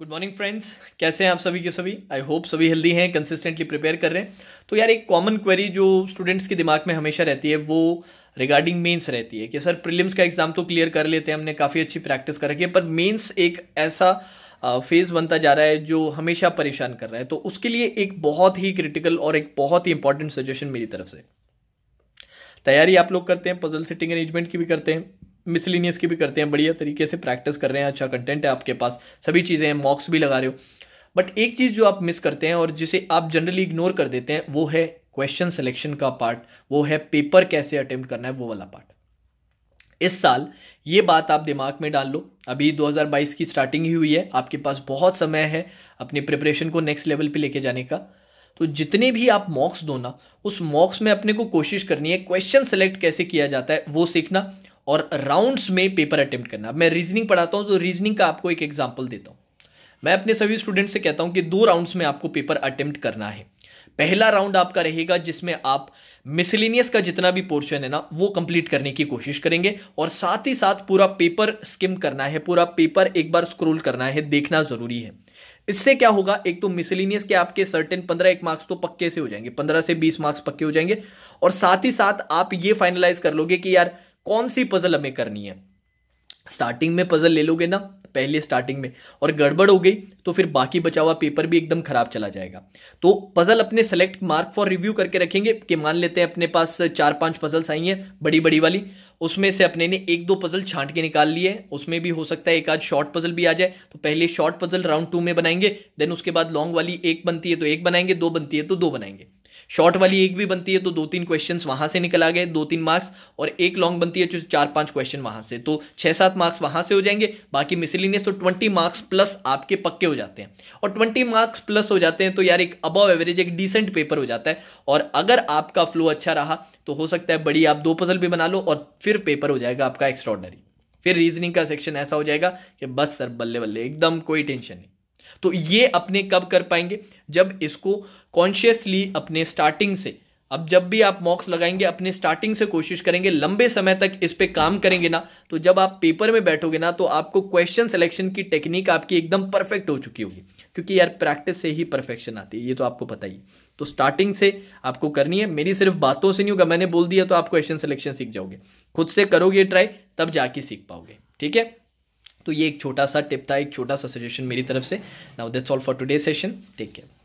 good morning friends कैसे हैं आप सभी के सभी आई होप सभी हेल्दी हैं कंसिस्टेंटली प्रिपेयर कर रहे हैं तो यार एक कॉमन क्वेरी जो स्टूडेंट्स के दिमाग में हमेशा रहती है वो रिगार्डिंग मेंस रहती है कि सर प्रीलिम्स का एग्ज़ाम तो क्लियर कर लेते हैं हमने काफ़ी अच्छी प्रैक्टिस कर रखी है पर मेंस एक ऐसा फेज़ बनता जा रहा है जो हमेशा परेशान कर रहा है तो उसके लिए एक बहुत ही क्रिटिकल और एक बहुत ही इंपॉर्टेंट सजेशन मेरी तरफ से तैयारी आप लोग करते हैं पजल सिटिंग अरेंजमेंट की भी करते हैं मिसलिनियस की भी करते हैं बढ़िया तरीके से प्रैक्टिस कर रहे हैं अच्छा कंटेंट है आपके पास सभी चीज़ें हैं मॉक्स भी लगा रहे हो बट एक चीज़ जो आप मिस करते हैं और जिसे आप जनरली इग्नोर कर देते हैं वो है क्वेश्चन सिलेक्शन का पार्ट वो है पेपर कैसे अटेम्प्ट करना है वो वाला पार्ट इस साल ये बात आप दिमाग में डाल लो अभी 2022 की स्टार्टिंग ही हुई है आपके पास बहुत समय है अपनी प्रिपरेशन को नेक्स्ट लेवल पे लेके जाने का तो जितने भी आप मॉक्स दो ना उस मॉक्स में अपने को कोशिश करनी है क्वेश्चन सेलेक्ट कैसे किया जाता है वो सीखना और राउंड्स में पेपर अटेम्प्ट करना मैं रीजनिंग पढ़ाता हूँ तो रीजनिंग का आपको एक एग्जाम्पल देता हूँ मैं अपने सभी स्टूडेंट से कहता हूँ कि दो राउंड्स में आपको पेपर अटेम्प्ट करना है पहला राउंड आपका रहेगा जिसमें आप मिसलिनियस का जितना भी पोर्शन है ना वो कंप्लीट करने की कोशिश करेंगे और साथ ही साथ पूरा पेपर स्किम करना है पूरा पेपर एक बार स्क्रोल करना है देखना ज़रूरी है इससे क्या होगा एक तो मिसलिनियस के आपके सर्टेन पंद्रह एक मार्क्स तो पक्के से हो जाएंगे पंद्रह से बीस मार्क्स पक्के हो जाएंगे और साथ ही साथ आप ये फाइनलाइज कर लोगे कि यार कौन सी पजल हमें करनी है स्टार्टिंग में पजल ले लोगे ना पहले स्टार्टिंग में और गड़बड़ हो गई तो फिर बाकी बचा हुआ पेपर भी एकदम खराब चला जाएगा तो पजल अपने सेलेक्ट मार्क फॉर रिव्यू करके रखेंगे कि मान लेते हैं अपने पास चार पांच पजल्स आई हैं बड़ी बड़ी वाली उसमें से अपने ने एक दो पजल छांट के निकाल लिए उसमें भी हो सकता है एक आध शॉर्ट पजल भी आ जाए तो पहले शॉर्ट पजल राउंड टू में बनाएंगे देन उसके बाद लॉन्ग वाली एक बनती है तो एक बनाएंगे दो बनती है तो दो बनाएंगे शॉर्ट वाली एक भी बनती है तो दो तीन क्वेश्चन वहां से निकल आ गए दो तीन मार्क्स और एक लॉन्ग बनती है जो चार पाँच क्वेश्चन वहां से तो छः सात मार्क्स वहाँ से हो जाएंगे बाकी मिसलिनियस तो ट्वेंटी मार्क्स प्लस आपके पक्के हो जाते हैं और ट्वेंटी मार्क्स प्लस हो जाते हैं तो यार एक अबव एवरेज एक डिसेंट पेपर हो जाता है और अगर आपका फ्लो अच्छा रहा तो हो सकता है बड़ी आप दो पजल भी बना लो और फिर पेपर हो जाएगा आपका एक्स्ट्रॉडनरी फिर रीजनिंग का सेक्शन ऐसा हो जाएगा कि बस सर बल्ले बल्ले एकदम कोई टेंशन नहीं तो ये अपने कब कर पाएंगे जब इसको कॉन्शियसली अपने स्टार्टिंग से अब जब भी आप मॉक्स लगाएंगे अपने स्टार्टिंग से कोशिश करेंगे लंबे समय तक इस पर काम करेंगे ना तो जब आप पेपर में बैठोगे ना तो आपको क्वेश्चन सिलेक्शन की टेक्निक आपकी एकदम परफेक्ट हो चुकी होगी क्योंकि यार प्रैक्टिस से ही परफेक्शन आती है ये तो आपको पता ही तो स्टार्टिंग से आपको करनी है मेरी सिर्फ बातों से नहीं होगा मैंने बोल दिया तो आप क्वेश्चन सिलेक्शन सीख जाओगे खुद से करोगे ट्राई तब जाके सीख पाओगे ठीक है तो ये एक छोटा सा टिप था एक छोटा सा सजेशन मेरी तरफ से now that's all for today session take care